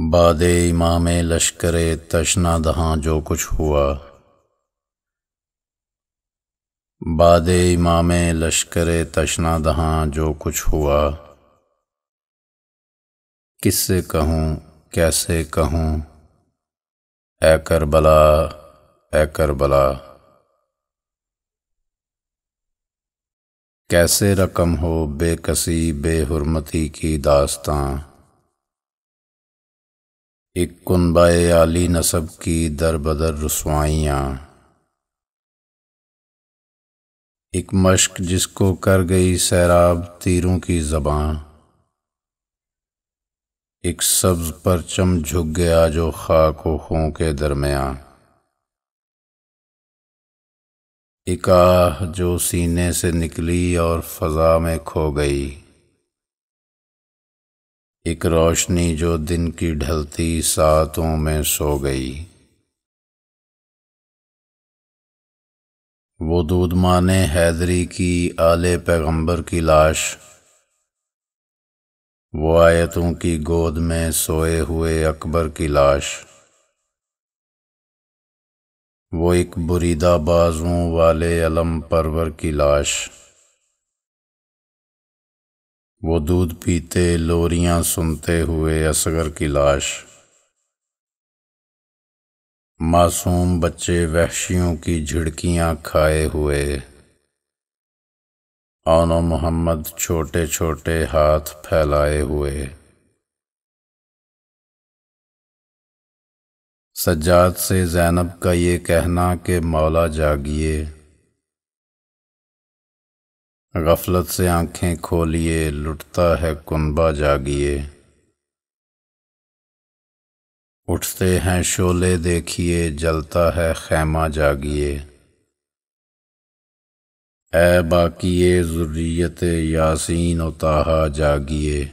बाद इमाम लश्कर तशना दहाँ जो कुछ हुआ बाद इमाम लश्कर तशना दहाँ जो कुछ हुआ किससे कहूँ कैसे कहूँ ए बला ए बला कैसे रकम हो बेकसी बेहरमती की दास्तां एक कुनबा आली नसब की दर बदर रसवाइयाँ एक मश्क जिसको कर गई सैराब तीरों की जबाँ एक सब्ज परचम झुक गया जो खाक व खों के दरमिया एक आह जो सीने से निकली और फजा में खो गई एक रोशनी जो दिन की ढलती सातों में सो गई वो दूध माने हैदरी की आले पैगंबर की लाश वो आयतों की गोद में सोए हुए अकबर की लाश वो एक बुरीदा बाजुओं वाले अलम परवर की लाश वो दूध पीते लोरियां सुनते हुए असगर की लाश मासूम बच्चे वहशियों की झिड़कियां खाए हुए आनो मोहम्मद छोटे छोटे हाथ फैलाए हुए सज्जाद से जैनब का ये कहना कि मौला जागिए गफलत से आंखें खोलिए लुटता है कुनबा जागिए उठते हैं शोले देखिए जलता है खैमा जागिए ए बाकी ज़ुर्रियत यासीन उताहा जागिए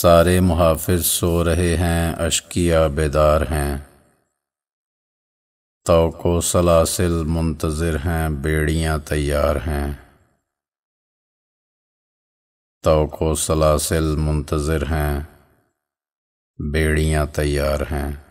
सारे मुहाफिज सो रहे हैं अशकिया बेदार हैं तो सलासिल मुंतज़र हैं बेड़ियाँ तैयार हैं तो सलासिल मुंतज़र हैं बेड़ियाँ तैयार हैं